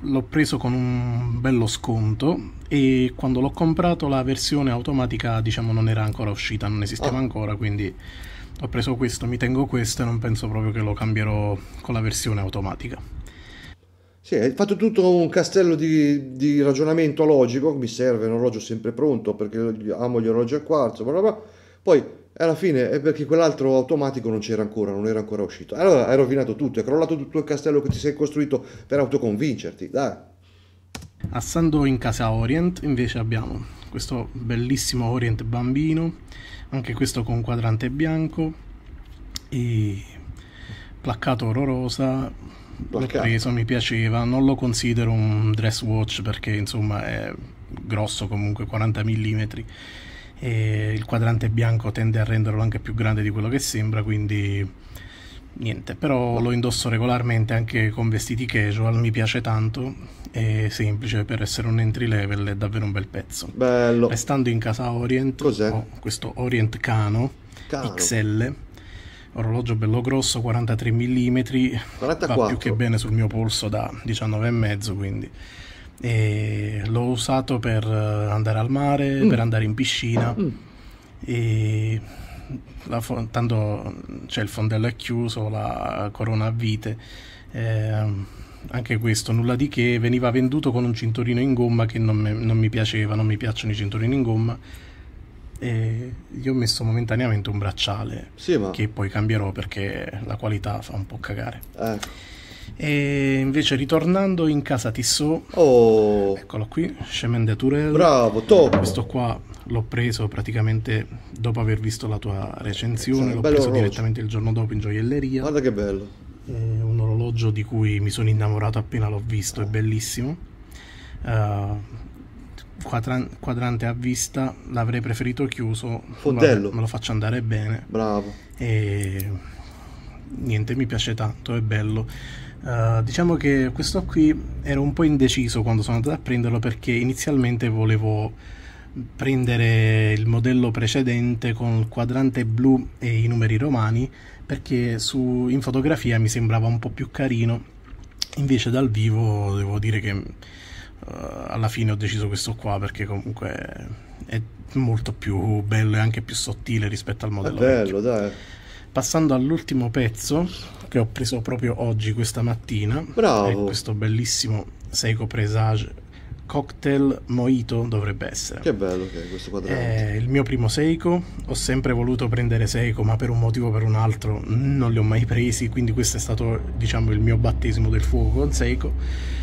l'ho preso con un bello sconto e quando l'ho comprato la versione automatica diciamo non era ancora uscita, non esisteva ah. ancora, quindi ho preso questo, mi tengo questo e non penso proprio che lo cambierò con la versione automatica. Sì, hai fatto tutto un castello di, di, ragionamento logico, mi serve un orologio sempre pronto perché amo gli orologi a quarzo, bla bla bla. Poi alla fine è perché quell'altro automatico non c'era ancora, non era ancora uscito. Allora hai rovinato tutto, hai crollato tutto il castello che ti sei costruito per autoconvincerti, dai. Passando in casa Orient invece abbiamo questo bellissimo Orient bambino, anche questo con quadrante bianco e placcato oro rosa l'ho preso, mi piaceva, non lo considero un dress watch perché insomma è grosso comunque 40 mm e il quadrante bianco tende a renderlo anche più grande di quello che sembra, quindi niente, però lo indosso regolarmente anche con vestiti casual, mi piace tanto, è semplice per essere un entry level, è davvero un bel pezzo. Bello. Restando in casa Orient, Cos'è? ho questo Orient Cano, Cano. XL orologio bello grosso, 43 mm, 44. va più che bene sul mio polso da 19,5 quindi. E l'ho usato per eh, andare al mare, mm. per andare in piscina. Mm. E fo- tanto cioè, il fondello è chiuso, la corona a vite. Eh, anche questo, nulla di che, veniva venduto con un cinturino in gomma che non, me- non mi piaceva, non mi piacciono i cinturini in gomma e io ho messo momentaneamente un bracciale sì, ma... che poi cambierò perché la qualità fa un po' cagare. Eh. E invece ritornando in casa Tissot, oh. eccolo qui, Chemin de Tourelle. Bravo, top. Questo qua l'ho preso praticamente dopo aver visto la tua recensione, l'ho preso orologio. direttamente il giorno dopo in gioielleria. Guarda che bello. È un orologio di cui mi sono innamorato appena l'ho visto, oh. è bellissimo. Uh, quadran- quadrante a vista l'avrei preferito chiuso. Fondello. me lo faccio andare bene. Bravo. E niente, mi piace tanto, è bello. Uh, diciamo che questo qui ero un po' indeciso quando sono andato a prenderlo perché inizialmente volevo prendere il modello precedente con il quadrante blu e i numeri romani perché su, in fotografia mi sembrava un po' più carino invece dal vivo devo dire che uh, alla fine ho deciso questo qua perché comunque è molto più bello e anche più sottile rispetto al modello. È bello, vecchio. dai. Passando all'ultimo pezzo che ho preso proprio oggi, questa mattina, Bravo. è questo bellissimo Seiko Presage Cocktail Mojito dovrebbe essere. Che bello che è questo quadrante. È il mio primo Seiko, ho sempre voluto prendere Seiko, ma per un motivo o per un altro non li ho mai presi, quindi questo è stato diciamo il mio battesimo del fuoco con Seiko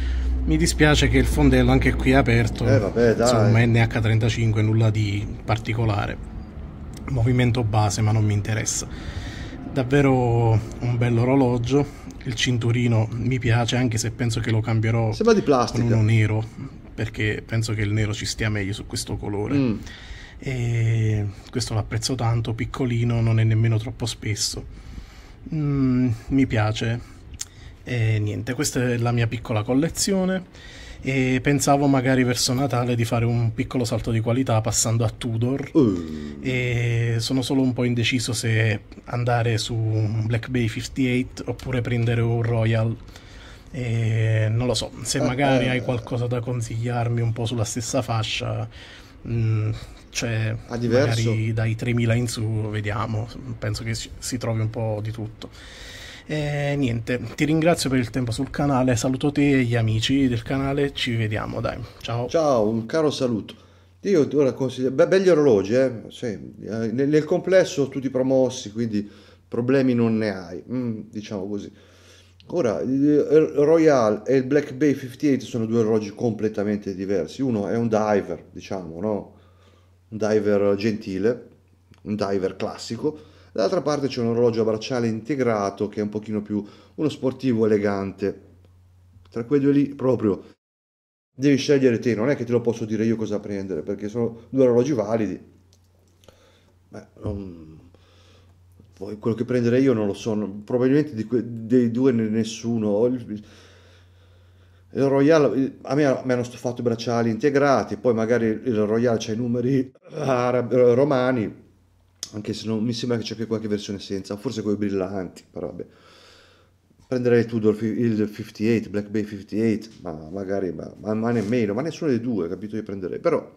mi dispiace che il fondello anche qui è aperto. Eh vabbè, dai. Insomma, NH35, nulla di particolare. Movimento base, ma non mi interessa. Davvero un bello orologio. Il cinturino mi piace, anche se penso che lo cambierò di con uno nero, perché penso che il nero ci stia meglio su questo colore. Mm. E questo l'apprezzo tanto, piccolino, non è nemmeno troppo spesso. Mm, mi piace e niente, questa è la mia piccola collezione e pensavo magari verso Natale di fare un piccolo salto di qualità passando a Tudor uh. e sono solo un po' indeciso se andare su un Black Bay 58 oppure prendere un Royal e non lo so, se magari eh, eh. hai qualcosa da consigliarmi un po' sulla stessa fascia mm, cioè ah, magari dai 3000 in su vediamo, penso che si trovi un po' di tutto e niente, ti ringrazio per il tempo sul canale, saluto te e gli amici del canale, ci vediamo, dai. Ciao. Ciao, un caro saluto. Io ora consiglio, beh, belli orologi, eh? cioè, nel, nel, complesso tutti promossi, quindi problemi non ne hai, mm, diciamo così. Ora, il Royal e il Black Bay 58 sono due orologi completamente diversi. Uno è un diver, diciamo, no? Un diver gentile, un diver classico, Dall'altra parte c'è un orologio a bracciale integrato che è un pochino più uno sportivo elegante. Tra quei due lì proprio devi scegliere te, non è che te lo posso dire io cosa prendere, perché sono due orologi validi. Beh, non... Poi quello che prenderei io non lo so, probabilmente que... dei due nessuno. Il Royale, a me, mi hanno stufato i bracciali integrati, poi magari il Royale c'ha i numeri romani, anche se non, mi sembra che c'è anche qualche versione senza, forse con i brillanti, però vabbè. Prenderei tu il 58, Black Bay 58, ma magari, ma, ma, ma nemmeno, ma nessuno dei due, capito? Io prenderei, però...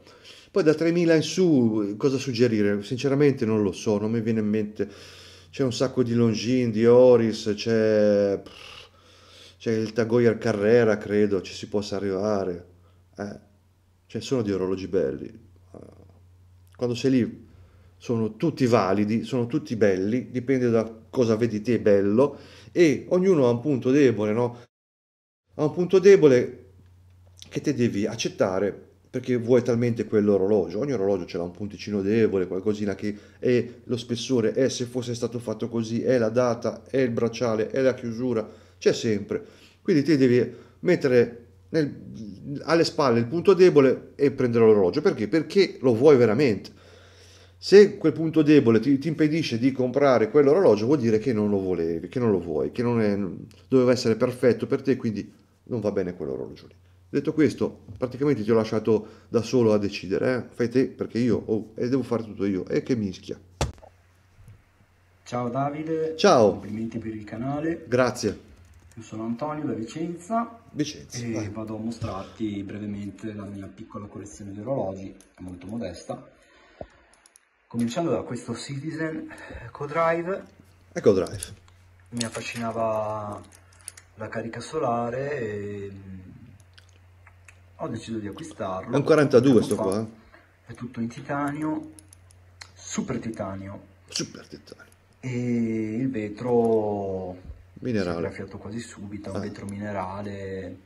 Poi da 3.000 in su cosa suggerire? Sinceramente non lo so, non mi viene in mente. C'è un sacco di Longin, di Oris, c'è, c'è il Tagoyer Carrera, credo, ci si possa arrivare. Eh? Cioè sono di orologi belli. Quando sei lì sono tutti validi, sono tutti belli, dipende da cosa vedi te bello e ognuno ha un punto debole, no? Ha un punto debole che te devi accettare perché vuoi talmente quell'orologio. Ogni orologio ce l'ha un punticino debole, qualcosina che è lo spessore, è se fosse stato fatto così, è la data, è il bracciale, è la chiusura, c'è sempre. Quindi te devi mettere nel, alle spalle il punto debole e prendere l'orologio. Perché? Perché lo vuoi veramente se quel punto debole ti, ti impedisce di comprare quell'orologio, vuol dire che non lo volevi, che non lo vuoi, che non è, doveva essere perfetto per te, quindi non va bene quell'orologio lì. Detto questo, praticamente ti ho lasciato da solo a decidere, eh? fai te perché io oh, e devo fare tutto io, e eh, che mischia. Ciao Davide, ciao, complimenti per il canale. Grazie. Io sono Antonio da Vicenza, Vicenza e vai. vado a mostrarti brevemente la mia piccola collezione di orologi, è molto modesta Cominciando da questo Citizen EcoDrive. Eh, EcoDrive. Mi affascinava la carica solare e mm, ho deciso di acquistarlo. È un 42 sto qua. Eh. È tutto in titanio, super titanio. Super titanio. E il vetro minerale. Si è quasi subito, ah. un vetro minerale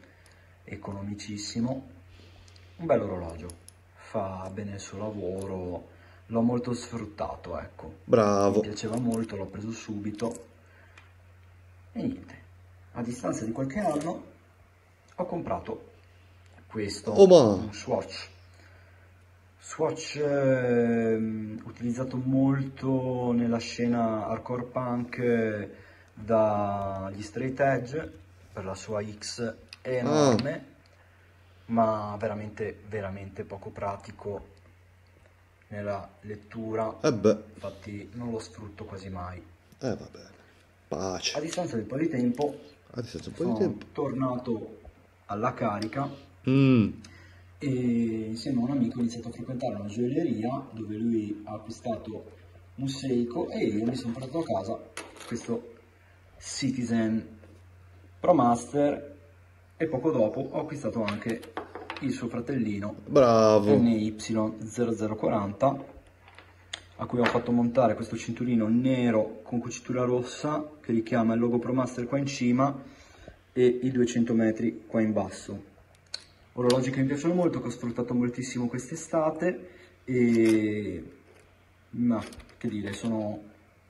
economicissimo. Un bello orologio, fa bene il suo lavoro l'ho molto sfruttato, ecco. Bravo. Mi piaceva molto, l'ho preso subito. E niente, a distanza di qualche anno ho comprato questo, oh, un Swatch. Swatch eh, utilizzato molto nella scena hardcore punk eh, dagli straight edge per la sua X enorme, ah. ma veramente, veramente poco pratico nella lettura, eh infatti non lo sfrutto quasi mai. Eh va bene, pace. A distanza di un po' di tempo, a distanza di un po' di tempo. tornato alla carica mm. e insieme a un amico ho iniziato a frequentare una gioielleria dove lui ha acquistato un Seiko e io mi sono portato a casa questo Citizen Pro Master e poco dopo ho acquistato anche il suo fratellino Bravo. NY0040 a cui ho fatto montare questo cinturino nero con cucitura rossa che richiama il logo ProMaster qua in cima e i 200 metri qua in basso orologi che mi piacciono molto che ho sfruttato moltissimo quest'estate e ma che dire sono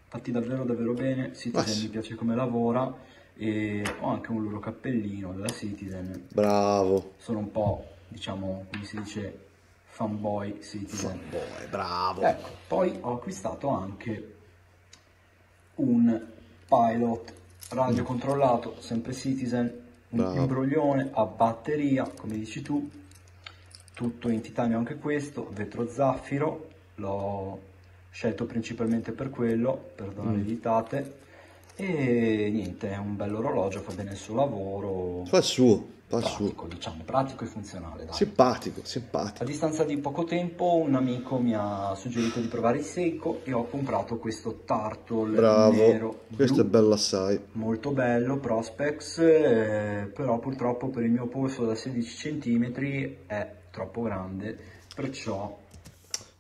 fatti davvero davvero bene Citizen mi piace come lavora e ho anche un loro cappellino della Citizen bravo sono un po' diciamo, come si dice, fanboy Citizen. Fanboy, bravo! Ecco, poi ho acquistato anche un pilot radio controllato, sempre Citizen, un imbroglione a batteria, come dici tu, tutto in titanio anche questo, vetro zaffiro, l'ho scelto principalmente per quello, per donare mm. ditate, e niente, è un bello orologio, fa bene il suo lavoro. Fa il suo pratico, diciamo, pratico e funzionale. Dai. Simpatico, simpatico. A distanza di poco tempo un amico mi ha suggerito di provare il secco e ho comprato questo Tartle Bravo, nero. questo blu. è bello assai. Molto bello, Prospex, eh, però purtroppo per il mio polso da 16 cm è troppo grande, perciò...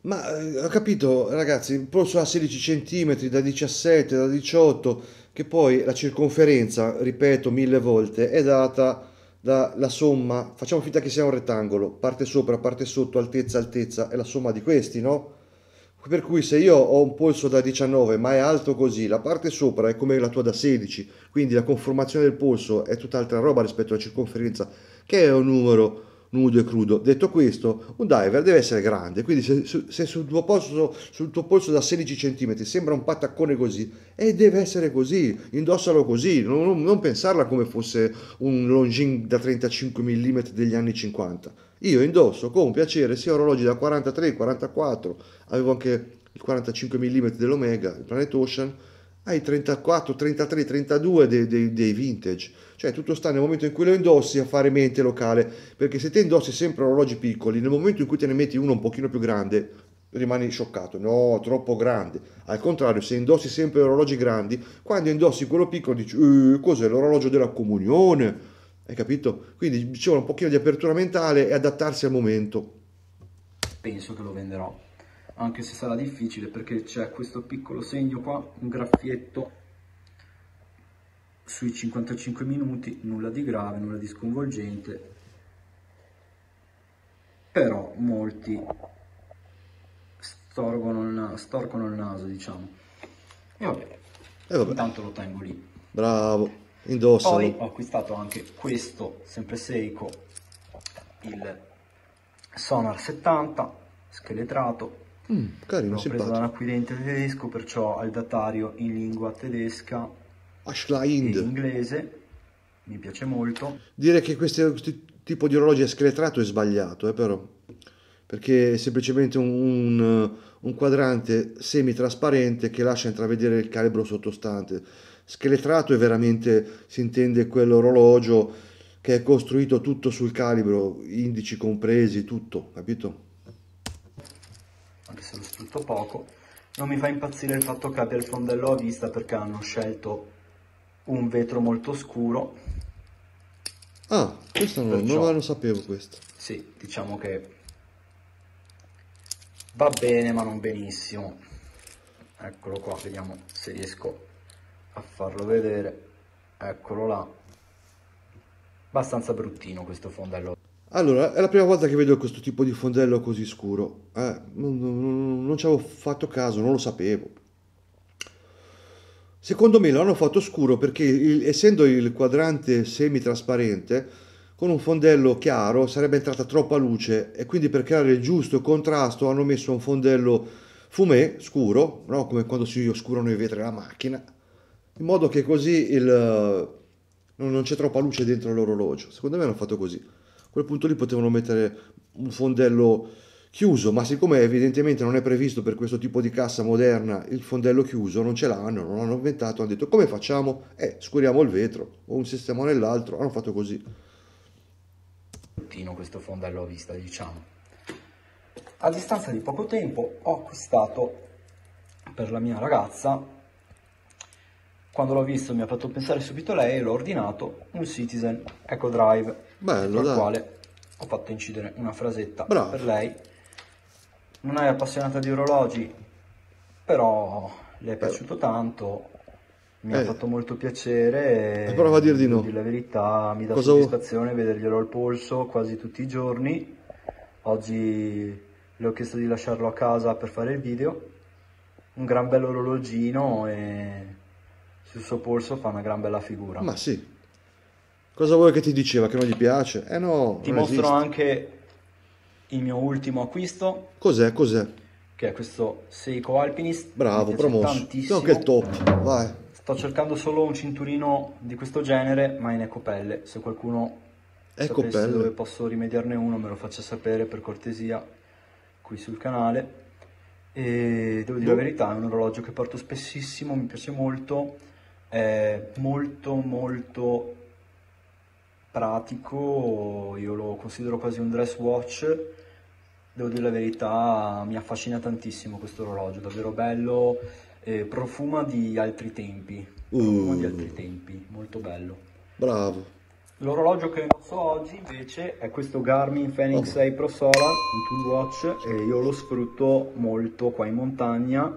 Ma eh, ho capito ragazzi, il polso da 16 cm, da 17, da 18, che poi la circonferenza, ripeto mille volte, è data la, somma, facciamo finta che sia un rettangolo, parte sopra, parte sotto, altezza, altezza, è la somma di questi, no? Per cui se io ho un polso da 19 ma è alto così, la parte sopra è come la tua da 16, quindi la conformazione del polso è tutt'altra roba rispetto alla circonferenza, che è un numero nudo e crudo. Detto questo, un diver deve essere grande, quindi se, se sul, tuo polso, sul tuo polso da 16 cm sembra un pattaccone così, e eh, deve essere così, indossalo così, non, non pensarla come fosse un longing da 35 mm degli anni 50. Io indosso con piacere sia orologi da 43, 44, avevo anche il 45 mm dell'Omega, il Planet Ocean, hai 34, 33, 32 dei, dei, dei, vintage. Cioè tutto sta nel momento in cui lo indossi a fare mente locale, perché se te indossi sempre orologi piccoli, nel momento in cui te ne metti uno un pochino più grande, rimani scioccato, no, troppo grande. Al contrario, se indossi sempre orologi grandi, quando indossi quello piccolo dici, eh, cos'è l'orologio della comunione? Hai capito? Quindi ci vuole un pochino di apertura mentale e adattarsi al momento. Penso che lo venderò anche se sarà difficile perché c'è questo piccolo segno qua, un graffietto sui 55 minuti, nulla di grave, nulla di sconvolgente, però molti storcono il, naso, storcono il naso diciamo. E vabbè, e vabbè, intanto lo tengo lì. Bravo, indossa. Poi ho acquistato anche questo, sempre Seiko, il Sonar 70, scheletrato, Mm, carino, L'ho preso da un acquirente tedesco, perciò ha il datario in lingua tedesca in inglese. Mi piace molto. Dire che questo, tipo di orologio è scheletrato è sbagliato, eh, però. Perché è semplicemente un, un, un quadrante semitrasparente che lascia intravedere il calibro sottostante. Scheletrato è veramente, si intende quell'orologio che è costruito tutto sul calibro, indici compresi, tutto, capito? ho distrutto poco. Non mi fa impazzire il fatto che abbia il fondello a vista perché hanno scelto un vetro molto scuro. Ah, questo non, Perciò, non lo sapevo questo. Sì, diciamo che va bene ma non benissimo. Eccolo qua, vediamo se riesco a farlo vedere. Eccolo là. Abbastanza bruttino questo fondello allora, è la prima volta che vedo questo tipo di fondello così scuro. Eh, non, non, non ci avevo fatto caso, non lo sapevo. Secondo me l'hanno fatto scuro perché il, essendo il quadrante semi-trasparente, con un fondello chiaro sarebbe entrata troppa luce e quindi per creare il giusto contrasto hanno messo un fondello fumé scuro, no? come quando si oscurano i vetri della macchina, in modo che così il, non c'è troppa luce dentro l'orologio. Secondo me l'hanno fatto così quel punto lì potevano mettere un fondello chiuso, ma siccome evidentemente non è previsto per questo tipo di cassa moderna il fondello chiuso, non ce l'hanno, non l'hanno inventato, hanno detto come facciamo? Eh, scuriamo il vetro, o un sistema nell'altro, hanno fatto così. Questo fondello a vista, diciamo. A distanza di poco tempo ho acquistato per la mia ragazza, quando l'ho visto mi ha fatto pensare subito lei e l'ho ordinato un Citizen Eco Drive Bello, dai. quale ho fatto incidere una frasetta Bravo. per lei. Non è appassionata di orologi, però le è eh. piaciuto eh. tanto, mi eh. ha fatto molto piacere. E eh, prova a dir di no. Di la verità, mi dà Cosa... soddisfazione vederglielo al polso quasi tutti i giorni. Oggi le ho chiesto di lasciarlo a casa per fare il video. Un gran bello orologino e sul suo polso fa una gran bella figura. Ma sì, Cosa vuoi che ti diceva? Che non gli piace? Eh no. Ti mostro esiste. anche il mio ultimo acquisto. Cos'è? Cos'è? Che è questo Seiko Alpinist. Bravo, promosso. No, che top. Vai. Sto cercando solo un cinturino di questo genere, ma in ecopelle. Se qualcuno ecco sapesse pelle. dove posso rimediarne uno, me lo faccia sapere per cortesia qui sul canale. E devo dire Do... la boh. verità, è un orologio che porto spessissimo, mi piace molto. È molto molto pratico, io lo considero quasi un dress watch, devo dire la verità, mi affascina tantissimo questo orologio, davvero bello, eh, profuma di altri tempi, profuma mm. di altri mm. tempi, molto bello. Bravo. L'orologio che indosso oggi invece è questo Garmin Fenix 6 Pro Solar, un tool watch, e io lo sfrutto molto qua in montagna,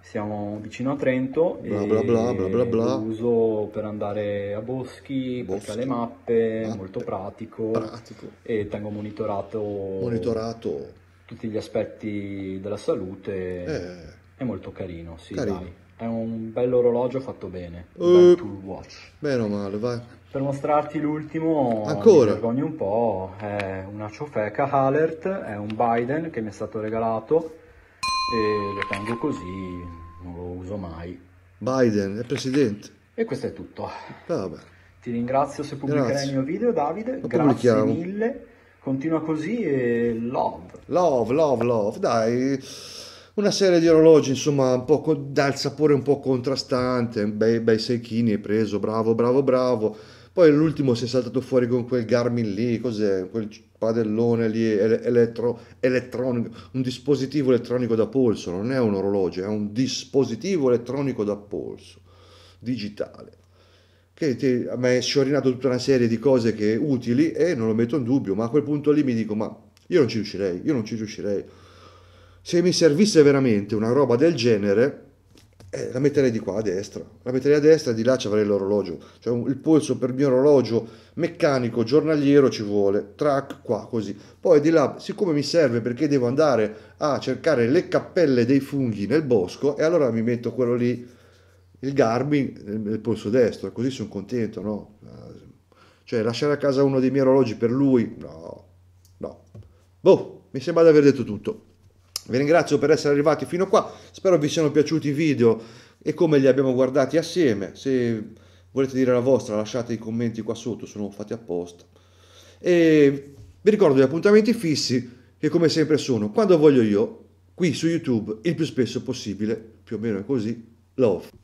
siamo vicino a Trento bla bla bla bla bla bla uso per andare a boschi, boschi. perché le mappe, mappe, molto pratico, pratico e tengo monitorato, monitorato tutti gli aspetti della salute eh. è molto carino, sì, carino. Dai. È un bello orologio fatto bene, un uh, watch. Bene male, vai. Per mostrarti l'ultimo, Ancora? mi vergogno un po', è una ciofeca Halert, è un Biden che mi è stato regalato e lo tengo così, non lo uso mai. Biden è presidente. E questo è tutto. Ah, vabbè. Ti ringrazio se pubblicherai Grazie. il mio video Davide, lo grazie mille, continua così e love. Love, love, love, dai, una serie di orologi insomma un po' con- dal sapore un po' contrastante, bei, bei secchini hai preso, bravo, bravo, bravo poi l'ultimo si è saltato fuori con quel Garmin lì, cos'è? Quel padellone lì elettro, elettronico, un dispositivo elettronico da polso, non è un orologio, è un dispositivo elettronico da polso, digitale, che ti, mi ha sciorinato tutta una serie di cose che, utili e non lo metto in dubbio, ma a quel punto lì mi dico, ma io non ci riuscirei, io non ci riuscirei. Se mi servisse veramente una roba del genere, eh, la metterei di qua a destra, la metterei a destra e di là ci avrei l'orologio, cioè il polso per il mio orologio meccanico giornaliero ci vuole, track qua così, poi di là siccome mi serve perché devo andare a cercare le cappelle dei funghi nel bosco e allora mi metto quello lì, il Garmin nel polso destro, così sono contento, no? Cioè lasciare a casa uno dei miei orologi per lui, no, no. Boh, mi sembra di aver detto tutto. Vi ringrazio per essere arrivati fino a qua, spero vi siano piaciuti i video e come li abbiamo guardati assieme. Se volete dire la vostra lasciate i commenti qua sotto, sono fatti apposta. E vi ricordo gli appuntamenti fissi che come sempre sono quando voglio io, qui su YouTube, il più spesso possibile, più o meno è così, love.